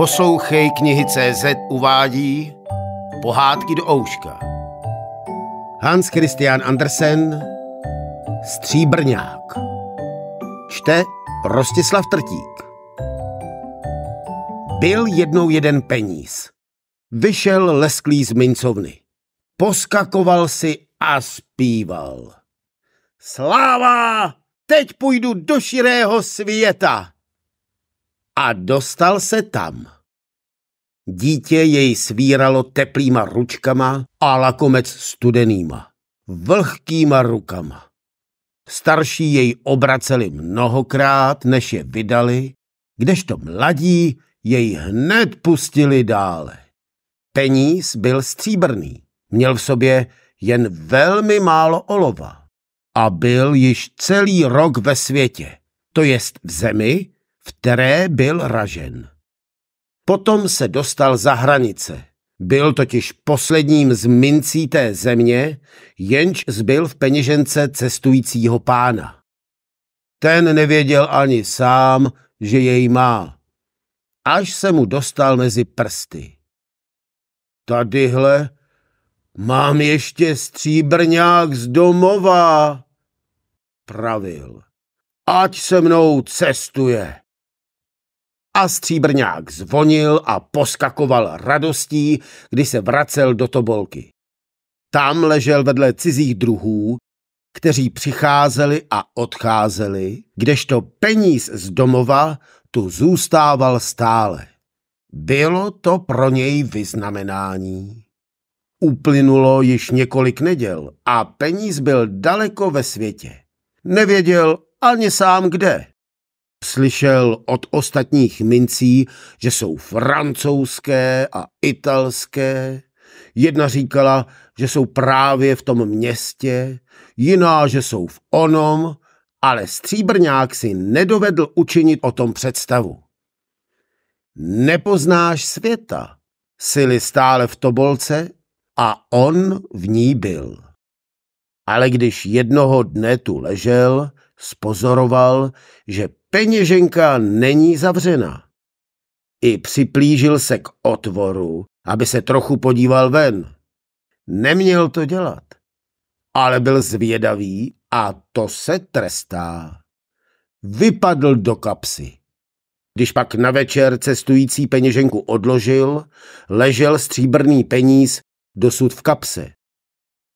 Poslouchej knihy CZ uvádí Pohádky do ouška. Hans Christian Andersen Stříbrňák Čte Rostislav Trtík Byl jednou jeden peníz. Vyšel lesklý z mincovny. Poskakoval si a zpíval. Sláva! Teď půjdu do širého světa! a dostal se tam. Dítě jej svíralo teplýma ručkama a lakomec studenýma, vlhkýma rukama. Starší jej obraceli mnohokrát, než je vydali, kdežto mladí jej hned pustili dále. Peníz byl stříbrný, měl v sobě jen velmi málo olova a byl již celý rok ve světě, to jest v zemi, v které byl ražen. Potom se dostal za hranice. Byl totiž posledním z mincí té země, jenž zbyl v peněžence cestujícího pána. Ten nevěděl ani sám, že jej má. Až se mu dostal mezi prsty. Tadyhle mám ještě stříbrňák z domova, pravil. Ať se mnou cestuje a stříbrňák zvonil a poskakoval radostí, kdy se vracel do tobolky. Tam ležel vedle cizích druhů, kteří přicházeli a odcházeli, kdežto peníz z domova tu zůstával stále. Bylo to pro něj vyznamenání. Uplynulo již několik neděl a peníz byl daleko ve světě. Nevěděl ani sám kde. Slyšel od ostatních mincí, že jsou francouzské a italské. Jedna říkala, že jsou právě v tom městě, jiná, že jsou v onom, ale stříbrňák si nedovedl učinit o tom představu. Nepoznáš světa, sily stále v tobolce a on v ní byl. Ale když jednoho dne tu ležel, spozoroval, že peněženka není zavřena. I připlížil se k otvoru, aby se trochu podíval ven. Neměl to dělat, ale byl zvědavý a to se trestá. Vypadl do kapsy. Když pak na večer cestující peněženku odložil, ležel stříbrný peníz dosud v kapse.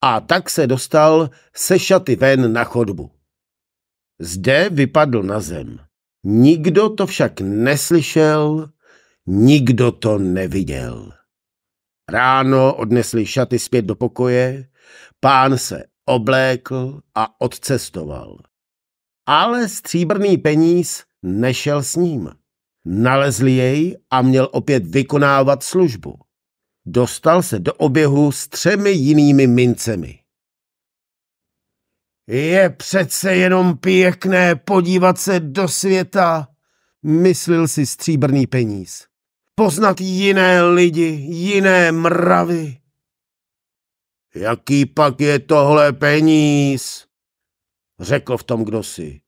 A tak se dostal se šaty ven na chodbu. Zde vypadl na zem. Nikdo to však neslyšel, nikdo to neviděl. Ráno odnesli šaty zpět do pokoje, pán se oblékl a odcestoval. Ale stříbrný peníz nešel s ním. Nalezli jej a měl opět vykonávat službu. Dostal se do oběhu s třemi jinými mincemi. Je přece jenom pěkné podívat se do světa, myslil si stříbrný peníz. Poznat jiné lidi, jiné mravy. Jaký pak je tohle peníz? Řekl v tom kdosi.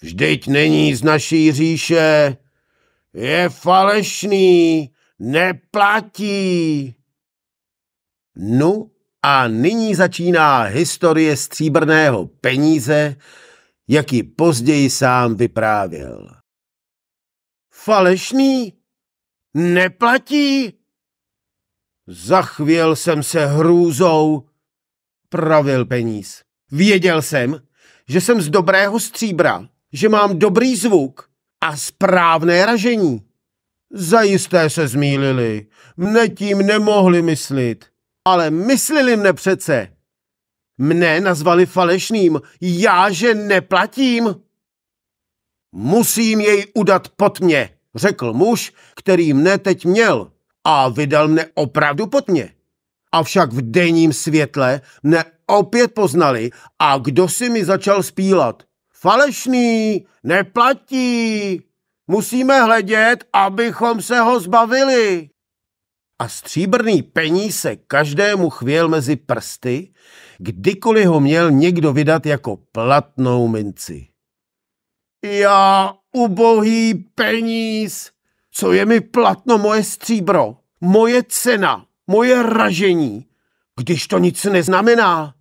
Vždyť není z naší říše. Je falešný, neplatí. No? A nyní začíná historie stříbrného peníze, jak ji později sám vyprávěl. Falešný? Neplatí? Zachvěl jsem se hrůzou, pravil peníz. Věděl jsem, že jsem z dobrého stříbra, že mám dobrý zvuk a správné ražení. Zajisté se zmýlili, mne tím nemohli myslit. Ale myslili mne přece. Mne nazvali falešným, já že neplatím. Musím jej udat pod mě, řekl muž, který mne teď měl a vydal mne opravdu pod mě. Avšak v denním světle mne opět poznali a kdo si mi začal spílat. Falešný, neplatí, musíme hledět, abychom se ho zbavili a stříbrný peníze každému chvěl mezi prsty, kdykoliv ho měl někdo vydat jako platnou minci. Já, ubohý peníz, co je mi platno moje stříbro, moje cena, moje ražení, když to nic neznamená.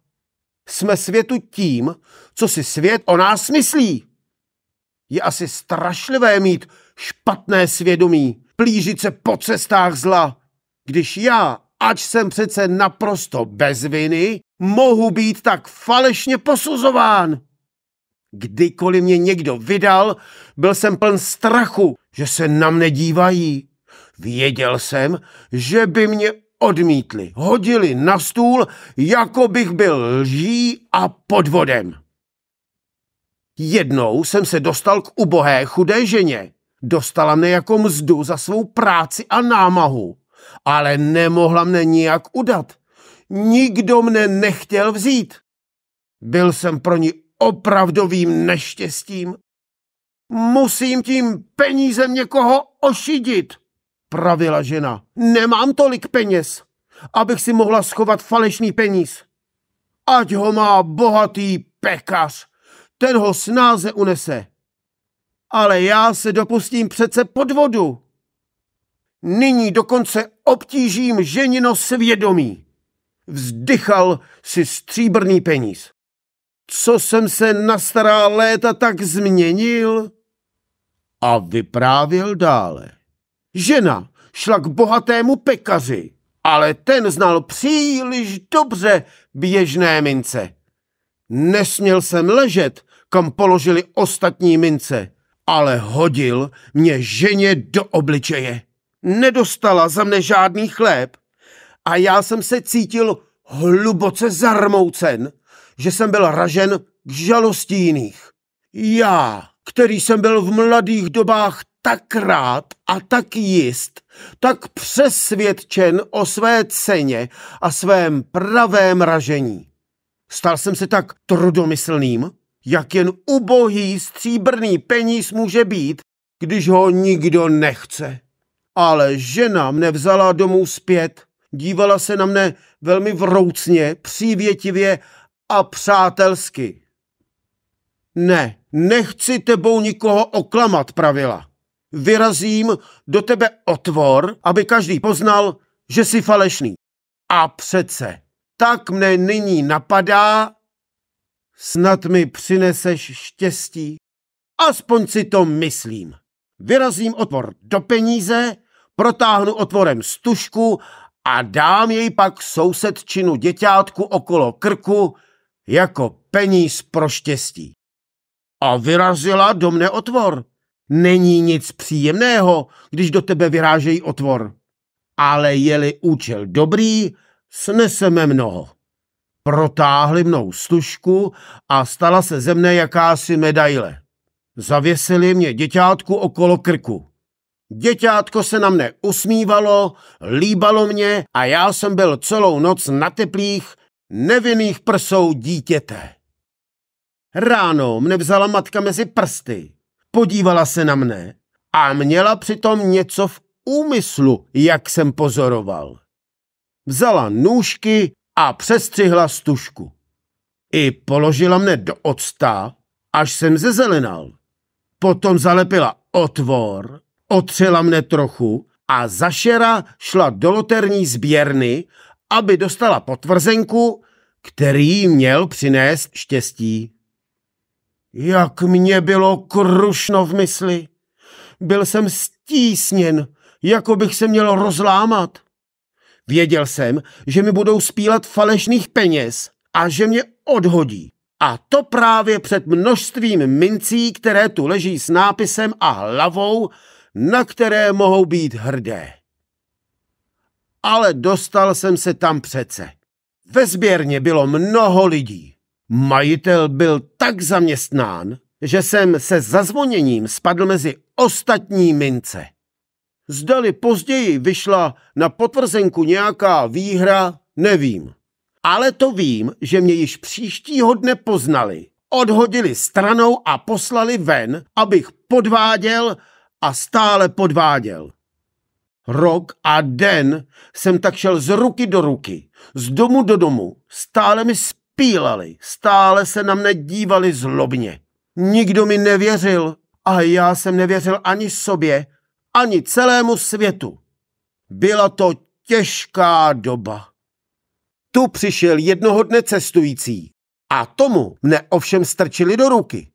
Jsme světu tím, co si svět o nás myslí. Je asi strašlivé mít špatné svědomí, plížit se po cestách zla, když já, ač jsem přece naprosto bez viny, mohu být tak falešně posuzován. Kdykoliv mě někdo vydal, byl jsem pln strachu, že se na mne dívají. Věděl jsem, že by mě odmítli, hodili na stůl, jako bych byl lží a podvodem. Jednou jsem se dostal k ubohé chudé ženě. Dostala mne jako mzdu za svou práci a námahu ale nemohla mne nijak udat. Nikdo mne nechtěl vzít. Byl jsem pro ní opravdovým neštěstím. Musím tím penízem někoho ošidit, pravila žena. Nemám tolik peněz, abych si mohla schovat falešný peníz. Ať ho má bohatý pekař, ten ho snáze unese. Ale já se dopustím přece podvodu nyní dokonce obtížím ženino svědomí. Vzdychal si stříbrný peníz. Co jsem se na stará léta tak změnil? A vyprávěl dále. Žena šla k bohatému pekaři, ale ten znal příliš dobře běžné mince. Nesměl jsem ležet, kam položili ostatní mince, ale hodil mě ženě do obličeje nedostala za mne žádný chléb a já jsem se cítil hluboce zarmoucen, že jsem byl ražen k žalosti jiných. Já, který jsem byl v mladých dobách tak rád a tak jist, tak přesvědčen o své ceně a svém pravém ražení. Stal jsem se tak trudomyslným, jak jen ubohý stříbrný peníz může být, když ho nikdo nechce ale žena mne vzala domů zpět, dívala se na mne velmi vroucně, přívětivě a přátelsky. Ne, nechci tebou nikoho oklamat, pravila. Vyrazím do tebe otvor, aby každý poznal, že jsi falešný. A přece, tak mne nyní napadá, snad mi přineseš štěstí. Aspoň si to myslím. Vyrazím otvor do peníze protáhnu otvorem stužku a dám jej pak sousedčinu děťátku okolo krku jako peníz pro štěstí. A vyrazila do mne otvor. Není nic příjemného, když do tebe vyrážejí otvor. Ale je-li účel dobrý, sneseme mnoho. Protáhli mnou stužku a stala se ze mne jakási medaile. Zavěsili mě děťátku okolo krku. Děťátko se na mne usmívalo, líbalo mě a já jsem byl celou noc na teplých, nevinných prsou dítěte. Ráno mne vzala matka mezi prsty, podívala se na mne a měla přitom něco v úmyslu, jak jsem pozoroval. Vzala nůžky a přestřihla stužku. I položila mne do octa, až jsem zezelenal. Potom zalepila otvor otřela mne trochu a zašera šla do loterní sběrny, aby dostala potvrzenku, který měl přinést štěstí. Jak mě bylo krušno v mysli. Byl jsem stísněn, jako bych se měl rozlámat. Věděl jsem, že mi budou spílat falešných peněz a že mě odhodí. A to právě před množstvím mincí, které tu leží s nápisem a hlavou na které mohou být hrdé. Ale dostal jsem se tam přece. Ve sběrně bylo mnoho lidí. Majitel byl tak zaměstnán, že jsem se zazvoněním spadl mezi ostatní mince. Zdali později vyšla na potvrzenku nějaká výhra, nevím. Ale to vím, že mě již příštího dne poznali, odhodili stranou a poslali ven, abych podváděl a stále podváděl. Rok a den jsem tak šel z ruky do ruky, z domu do domu, stále mi spílali, stále se na mne dívali zlobně. Nikdo mi nevěřil a já jsem nevěřil ani sobě, ani celému světu. Byla to těžká doba. Tu přišel jednoho dne cestující a tomu mne ovšem strčili do ruky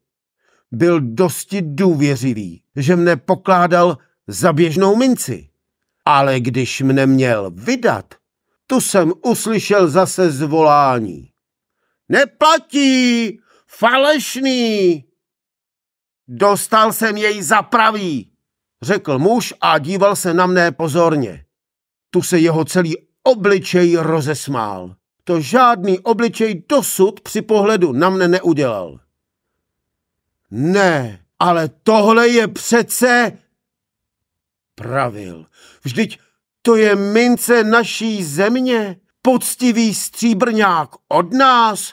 byl dosti důvěřivý, že mne pokládal za běžnou minci. Ale když mne měl vydat, tu jsem uslyšel zase zvolání. Neplatí! Falešný! Dostal jsem jej za pravý, řekl muž a díval se na mne pozorně. Tu se jeho celý obličej rozesmál. To žádný obličej dosud při pohledu na mne neudělal. Ne, ale tohle je přece... Pravil. Vždyť to je mince naší země. Poctivý stříbrňák od nás.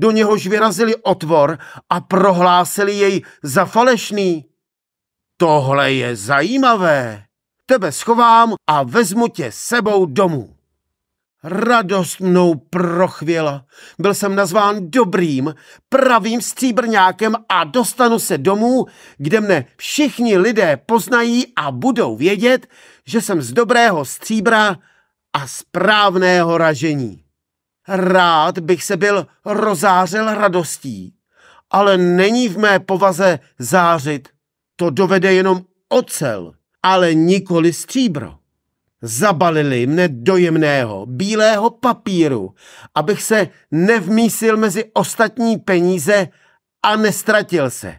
Do něhož vyrazili otvor a prohlásili jej za falešný. Tohle je zajímavé. Tebe schovám a vezmu tě sebou domů. Radost mnou prochvěla. Byl jsem nazván dobrým, pravým stříbrňákem a dostanu se domů, kde mne všichni lidé poznají a budou vědět, že jsem z dobrého stříbra a správného ražení. Rád bych se byl rozářel radostí, ale není v mé povaze zářit. To dovede jenom ocel, ale nikoli stříbro zabalili mne dojemného bílého papíru, abych se nevmísil mezi ostatní peníze a nestratil se.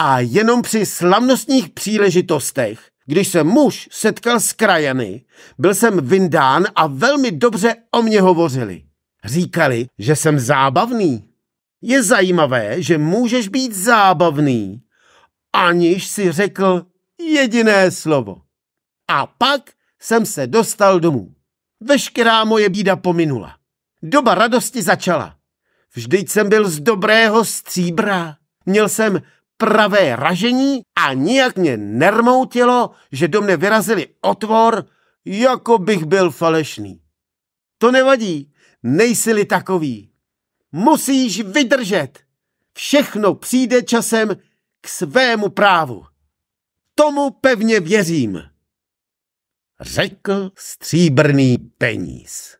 A jenom při slavnostních příležitostech, když se muž setkal s krajany, byl jsem vindán a velmi dobře o mě hovořili. Říkali, že jsem zábavný. Je zajímavé, že můžeš být zábavný, aniž si řekl jediné slovo. A pak jsem se dostal domů. Veškerá moje bída pominula. Doba radosti začala. Vždyť jsem byl z dobrého stříbra. Měl jsem pravé ražení a nijak mě nermoutilo, že do mne vyrazili otvor, jako bych byl falešný. To nevadí, nejsi-li takový. Musíš vydržet. Všechno přijde časem k svému právu. Tomu pevně věřím řekl stříbrný peníz.